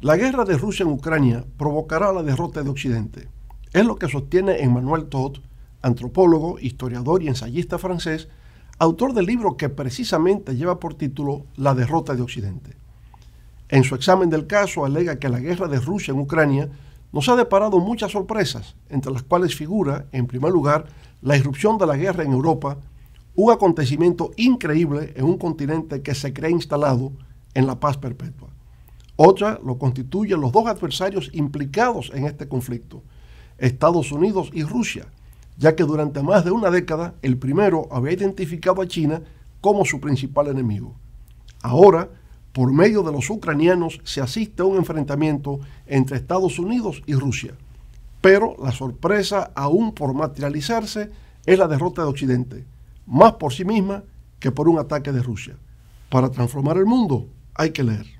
La guerra de Rusia en Ucrania provocará la derrota de Occidente. Es lo que sostiene Emmanuel Todd, antropólogo, historiador y ensayista francés, autor del libro que precisamente lleva por título La derrota de Occidente. En su examen del caso alega que la guerra de Rusia en Ucrania nos ha deparado muchas sorpresas, entre las cuales figura, en primer lugar, la irrupción de la guerra en Europa, un acontecimiento increíble en un continente que se cree instalado en la paz perpetua. Otra lo constituyen los dos adversarios implicados en este conflicto, Estados Unidos y Rusia, ya que durante más de una década el primero había identificado a China como su principal enemigo. Ahora, por medio de los ucranianos, se asiste a un enfrentamiento entre Estados Unidos y Rusia. Pero la sorpresa aún por materializarse es la derrota de Occidente, más por sí misma que por un ataque de Rusia. Para transformar el mundo hay que leer.